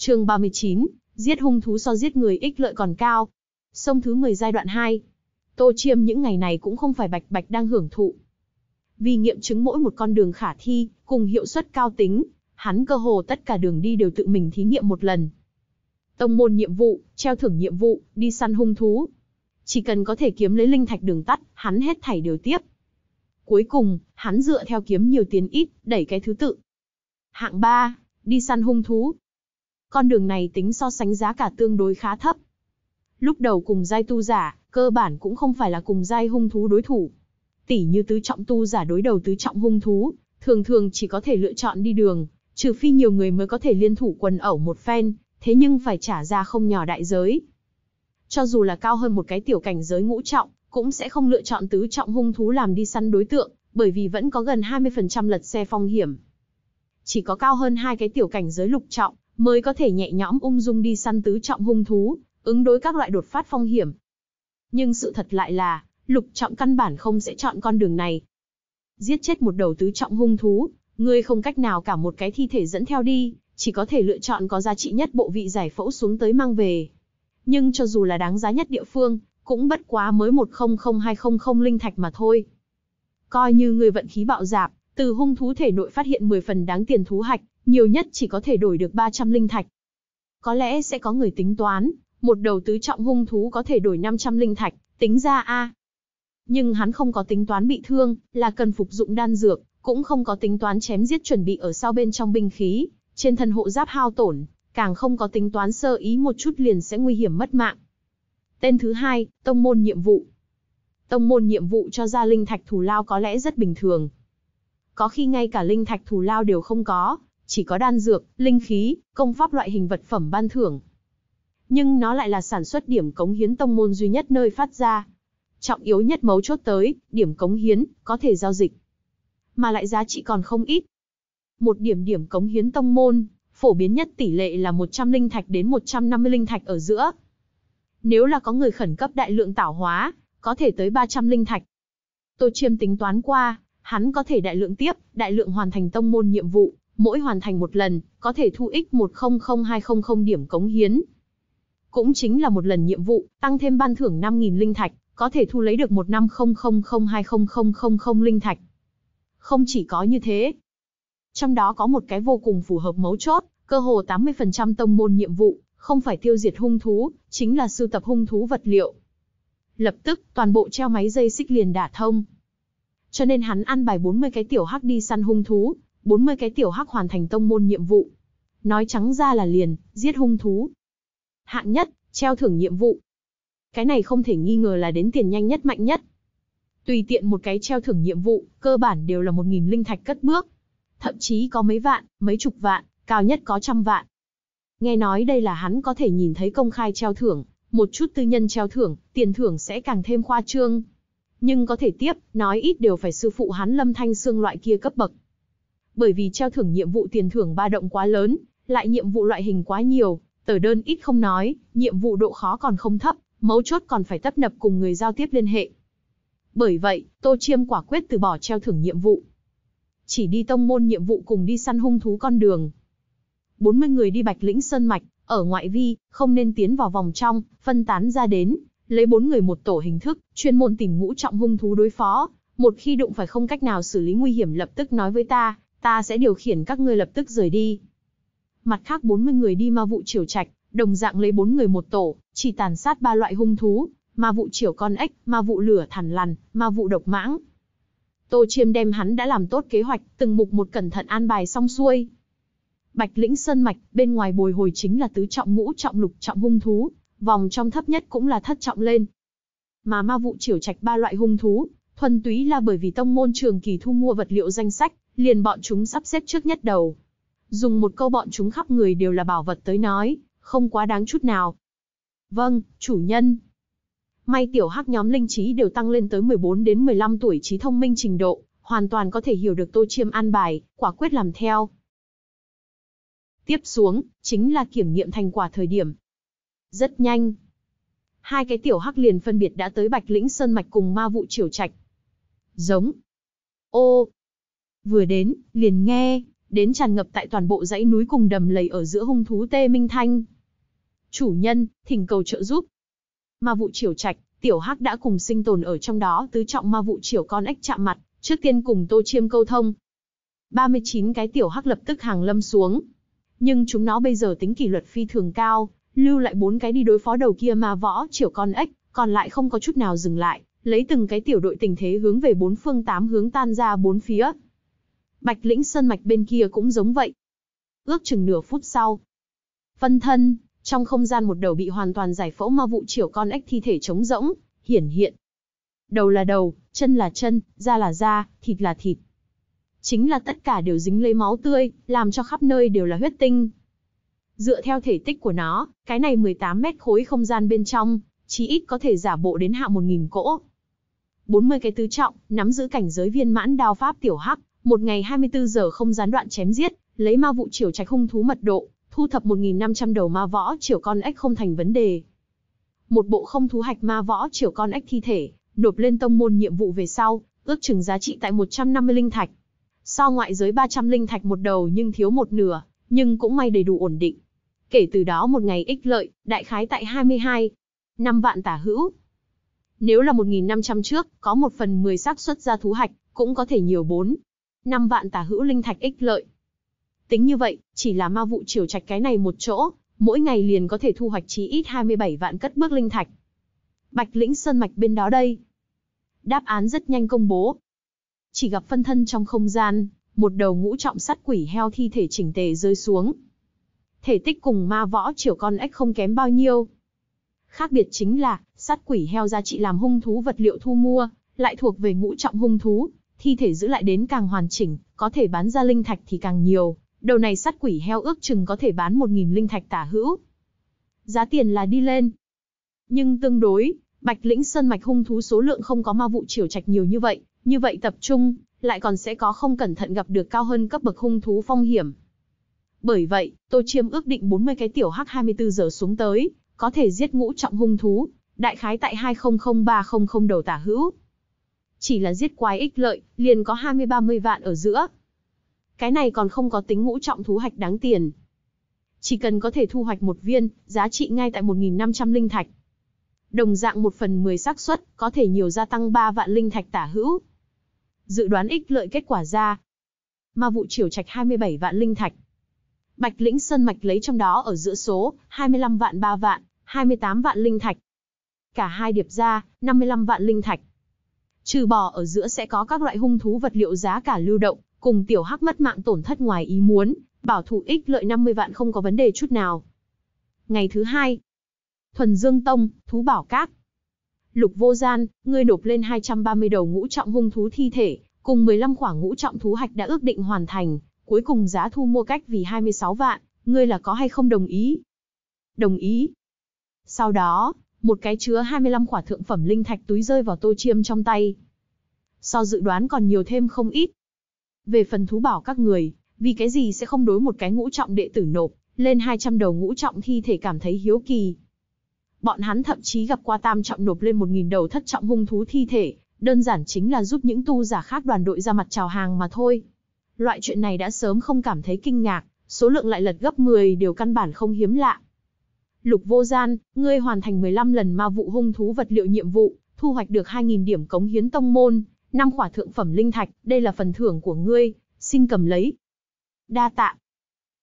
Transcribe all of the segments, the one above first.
chương 39, giết hung thú so giết người ích lợi còn cao. Sông thứ 10 giai đoạn 2. Tô Chiêm những ngày này cũng không phải bạch bạch đang hưởng thụ. Vì nghiệm chứng mỗi một con đường khả thi, cùng hiệu suất cao tính, hắn cơ hồ tất cả đường đi đều tự mình thí nghiệm một lần. Tông môn nhiệm vụ, treo thưởng nhiệm vụ, đi săn hung thú. Chỉ cần có thể kiếm lấy linh thạch đường tắt, hắn hết thảy đều tiếp. Cuối cùng, hắn dựa theo kiếm nhiều tiền ít, đẩy cái thứ tự. Hạng 3, đi săn hung thú, con đường này tính so sánh giá cả tương đối khá thấp. Lúc đầu cùng giai tu giả, cơ bản cũng không phải là cùng giai hung thú đối thủ. Tỷ như tứ trọng tu giả đối đầu tứ trọng hung thú, thường thường chỉ có thể lựa chọn đi đường, trừ phi nhiều người mới có thể liên thủ quần ẩu một phen, thế nhưng phải trả ra không nhỏ đại giới. Cho dù là cao hơn một cái tiểu cảnh giới ngũ trọng, cũng sẽ không lựa chọn tứ trọng hung thú làm đi săn đối tượng, bởi vì vẫn có gần 20% lật xe phong hiểm. Chỉ có cao hơn hai cái tiểu cảnh giới lục trọng, mới có thể nhẹ nhõm ung dung đi săn tứ trọng hung thú, ứng đối các loại đột phát phong hiểm. Nhưng sự thật lại là, lục trọng căn bản không sẽ chọn con đường này. Giết chết một đầu tứ trọng hung thú, ngươi không cách nào cả một cái thi thể dẫn theo đi, chỉ có thể lựa chọn có giá trị nhất bộ vị giải phẫu xuống tới mang về. Nhưng cho dù là đáng giá nhất địa phương, cũng bất quá mới 100200 linh thạch mà thôi. Coi như người vận khí bạo dạp, từ hung thú thể nội phát hiện 10 phần đáng tiền thú hạch, nhiều nhất chỉ có thể đổi được 300 linh thạch. Có lẽ sẽ có người tính toán, một đầu tứ trọng hung thú có thể đổi 500 linh thạch, tính ra a. Nhưng hắn không có tính toán bị thương, là cần phục dụng đan dược, cũng không có tính toán chém giết chuẩn bị ở sau bên trong binh khí, trên thân hộ giáp hao tổn, càng không có tính toán sơ ý một chút liền sẽ nguy hiểm mất mạng. Tên thứ hai, tông môn nhiệm vụ. Tông môn nhiệm vụ cho ra linh thạch thù lao có lẽ rất bình thường. Có khi ngay cả linh thạch thù lao đều không có, chỉ có đan dược, linh khí, công pháp loại hình vật phẩm ban thưởng. Nhưng nó lại là sản xuất điểm cống hiến tông môn duy nhất nơi phát ra. Trọng yếu nhất mấu chốt tới, điểm cống hiến, có thể giao dịch. Mà lại giá trị còn không ít. Một điểm điểm cống hiến tông môn, phổ biến nhất tỷ lệ là 100 linh thạch đến 150 linh thạch ở giữa. Nếu là có người khẩn cấp đại lượng tạo hóa, có thể tới 300 linh thạch. Tô Chiêm tính toán qua, hắn có thể đại lượng tiếp, đại lượng hoàn thành tông môn nhiệm vụ, mỗi hoàn thành một lần, có thể thu ích 100200 điểm cống hiến. Cũng chính là một lần nhiệm vụ, tăng thêm ban thưởng 5.000 linh thạch, có thể thu lấy được 150002000 linh thạch. Không chỉ có như thế, trong đó có một cái vô cùng phù hợp mấu chốt, cơ hồ 80% tông môn nhiệm vụ, không phải tiêu diệt hung thú, chính là sưu tập hung thú vật liệu. Lập tức, toàn bộ treo máy dây xích liền đả thông. Cho nên hắn ăn bài 40 cái tiểu hắc đi săn hung thú, 40 cái tiểu hắc hoàn thành tông môn nhiệm vụ. Nói trắng ra là liền, giết hung thú. Hạng nhất, treo thưởng nhiệm vụ. Cái này không thể nghi ngờ là đến tiền nhanh nhất mạnh nhất. Tùy tiện một cái treo thưởng nhiệm vụ, cơ bản đều là 1.000 linh thạch cất bước. Thậm chí có mấy vạn, mấy chục vạn, cao nhất có trăm vạn. Nghe nói đây là hắn có thể nhìn thấy công khai treo thưởng, một chút tư nhân treo thưởng, tiền thưởng sẽ càng thêm khoa trương. Nhưng có thể tiếp, nói ít đều phải sư phụ hắn lâm thanh xương loại kia cấp bậc bởi vì treo thưởng nhiệm vụ tiền thưởng ba động quá lớn, lại nhiệm vụ loại hình quá nhiều, tờ đơn ít không nói, nhiệm vụ độ khó còn không thấp, mấu chốt còn phải tấp nập cùng người giao tiếp liên hệ. Bởi vậy, Tô Chiêm quả quyết từ bỏ treo thưởng nhiệm vụ. Chỉ đi tông môn nhiệm vụ cùng đi săn hung thú con đường. 40 người đi Bạch Lĩnh Sơn Mạch, ở ngoại vi, không nên tiến vào vòng trong, phân tán ra đến, lấy 4 người một tổ hình thức, chuyên môn tìm ngũ trọng hung thú đối phó, một khi đụng phải không cách nào xử lý nguy hiểm lập tức nói với ta, ta sẽ điều khiển các ngươi lập tức rời đi. Mặt khác 40 người đi ma vụ triều trạch, đồng dạng lấy 4 người một tổ, chỉ tàn sát ba loại hung thú, ma vụ triều con ếch, ma vụ lửa thằn lằn, ma vụ độc mãng. Tô Chiêm đem hắn đã làm tốt kế hoạch, từng mục một cẩn thận an bài xong xuôi. Bạch lĩnh sơn mạch, bên ngoài bồi hồi chính là tứ trọng ngũ trọng lục trọng hung thú, vòng trong thấp nhất cũng là thất trọng lên. Mà ma vụ triều trạch ba loại hung thú, thuần túy là bởi vì tông môn trường kỳ thu mua vật liệu danh sách, liền bọn chúng sắp xếp trước nhất đầu. Dùng một câu bọn chúng khắp người đều là bảo vật tới nói, không quá đáng chút nào. Vâng, chủ nhân. May tiểu hắc nhóm linh trí đều tăng lên tới 14 đến 15 tuổi trí thông minh trình độ, hoàn toàn có thể hiểu được tô chiêm an bài, quả quyết làm theo. Tiếp xuống, chính là kiểm nghiệm thành quả thời điểm. Rất nhanh. Hai cái tiểu hắc liền phân biệt đã tới Bạch Lĩnh Sơn Mạch cùng ma vụ triều trạch. Giống. Ô, vừa đến, liền nghe, đến tràn ngập tại toàn bộ dãy núi cùng đầm lầy ở giữa hung thú tê minh thanh. Chủ nhân, thỉnh cầu trợ giúp. Ma vụ triều trạch, tiểu hắc đã cùng sinh tồn ở trong đó tứ trọng ma vụ triều con ếch chạm mặt, trước tiên cùng tô chiêm câu thông. 39 cái tiểu hắc lập tức hàng lâm xuống. Nhưng chúng nó bây giờ tính kỷ luật phi thường cao, lưu lại bốn cái đi đối phó đầu kia ma võ triều con ếch, còn lại không có chút nào dừng lại, lấy từng cái tiểu đội tình thế hướng về bốn phương tám hướng tan ra bốn phía. Bạch lĩnh sơn mạch bên kia cũng giống vậy. Ước chừng nửa phút sau. Phân thân, trong không gian một đầu bị hoàn toàn giải phẫu ma vụ chiều con ếch thi thể trống rỗng, hiển hiện. Đầu là đầu, chân là chân, da là da, thịt là thịt. Chính là tất cả đều dính lấy máu tươi, làm cho khắp nơi đều là huyết tinh. Dựa theo thể tích của nó, cái này 18 mét khối không gian bên trong, chí ít có thể giả bộ đến hạ 1.000 cỗ. 40 cái tứ trọng, nắm giữ cảnh giới viên mãn đao pháp tiểu hắc, một ngày 24 giờ không gián đoạn chém giết, lấy ma vụ triều trạch hung thú mật độ, thu thập 1.500 đầu ma võ triều con ếch không thành vấn đề. Một bộ không thú hạch ma võ triều con ếch thi thể, nộp lên tông môn nhiệm vụ về sau, ước chừng giá trị tại 150 linh thạch. So ngoại giới 300 linh thạch một đầu nhưng thiếu một nửa, nhưng cũng may đầy đủ ổn định. Kể từ đó một ngày ích lợi, đại khái tại 22, 5 vạn tả hữu. Nếu là 1.500 trước, có một phần 10 xác suất ra thú hạch, cũng có thể nhiều 4, 5 vạn tả hữu linh thạch ích lợi. Tính như vậy, chỉ là ma vụ triều trạch cái này một chỗ, mỗi ngày liền có thể thu hoạch chí ít 27 vạn cất bước linh thạch. Bạch lĩnh sơn mạch bên đó đây. Đáp án rất nhanh công bố. Chỉ gặp phân thân trong không gian, một đầu ngũ trọng sắt quỷ heo thi thể chỉnh tề rơi xuống. Thể tích cùng ma võ triều con ếch không kém bao nhiêu. Khác biệt chính là, sắt quỷ heo giá trị làm hung thú vật liệu thu mua, lại thuộc về ngũ trọng hung thú, thi thể giữ lại đến càng hoàn chỉnh, có thể bán ra linh thạch thì càng nhiều, đầu này sát quỷ heo ước chừng có thể bán 1.000 linh thạch tả hữu. Giá tiền là đi lên. Nhưng tương đối, Bạch Lĩnh Sơn Mạch hung thú số lượng không có ma vụ triều trạch nhiều như vậy, như vậy tập trung, lại còn sẽ có không cẩn thận gặp được cao hơn cấp bậc hung thú phong hiểm. Bởi vậy, Tô Chiêm ước định 40 cái tiểu H24 giờ xuống tới, có thể giết ngũ trọng hung thú, đại khái tại 200300 đầu tả hữu. Chỉ là giết quái ích lợi, liền có 20-30 vạn ở giữa. Cái này còn không có tính ngũ trọng thú hạch đáng tiền. Chỉ cần có thể thu hoạch một viên, giá trị ngay tại 1.500 linh thạch. Đồng dạng một phần 10 xác suất, có thể nhiều gia tăng 3 vạn linh thạch tả hữu. Dự đoán ích lợi kết quả ra. Mà vụ triều trạch 27 vạn linh thạch. Bạch Lĩnh Sơn Mạch lấy trong đó ở giữa số 25 vạn 3 vạn, 28 vạn linh thạch. Cả hai điệp ra, 55 vạn linh thạch. Trừ bỏ ở giữa sẽ có các loại hung thú vật liệu giá cả lưu động, cùng tiểu hắc mất mạng tổn thất ngoài ý muốn, bảo thủ ích lợi 50 vạn không có vấn đề chút nào. Ngày thứ hai, Thuần Dương Tông, Thú Bảo Các. Lục Vô Gian, ngươi nộp lên 230 đầu ngũ trọng hung thú thi thể, cùng 15 khoảng ngũ trọng thú hạch đã ước định hoàn thành, cuối cùng giá thu mua cách vì 26 vạn, ngươi là có hay không đồng ý? Đồng ý. Sau đó, một cái chứa 25 quả thượng phẩm linh thạch túi rơi vào Tô Chiêm trong tay. So dự đoán còn nhiều thêm không ít. Về phần thú bảo các người, vì cái gì sẽ không đối một cái ngũ trọng đệ tử nộp, lên 200 đầu ngũ trọng thi thể cảm thấy hiếu kỳ. Bọn hắn thậm chí gặp qua tam trọng nộp lên 1.000 đầu thất trọng hung thú thi thể, đơn giản chính là giúp những tu giả khác đoàn đội ra mặt chào hàng mà thôi. Loại chuyện này đã sớm không cảm thấy kinh ngạc, số lượng lại lật gấp 10 đều căn bản không hiếm lạ. Lục Vô Gian, ngươi hoàn thành 15 lần ma vụ hung thú vật liệu nhiệm vụ, thu hoạch được 2.000 điểm cống hiến tông môn, năm khỏa thượng phẩm linh thạch, đây là phần thưởng của ngươi, xin cầm lấy. Đa tạ.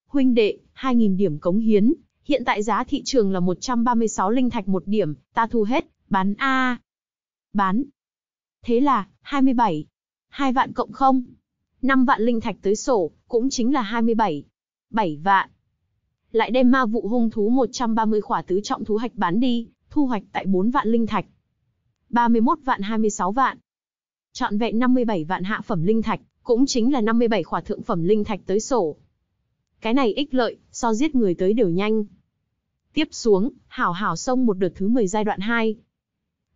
Huynh đệ, 2.000 điểm cống hiến, hiện tại giá thị trường là 136 linh thạch một điểm, ta thu hết, bán A. Bán. Thế là, 27. 2 vạn cộng không. 5 vạn linh thạch tới sổ, cũng chính là 27. 7 vạn lại đem ma vụ hung thú 130 khỏa tứ trọng thú hạch bán đi, thu hoạch tại 4 vạn linh thạch. 31 vạn 26 vạn. Chọn vẹn 57 vạn hạ phẩm linh thạch, cũng chính là 57 khỏa thượng phẩm linh thạch tới sổ. Cái này ích lợi, so giết người tới đều nhanh. Tiếp xuống, hảo hảo xông một đợt thứ 10 giai đoạn 2.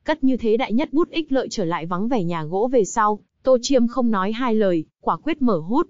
Cất như thế đại nhất bút ích lợi trở lại vắng vẻ nhà gỗ về sau, Tô Chiêm không nói hai lời, quả quyết mở hút,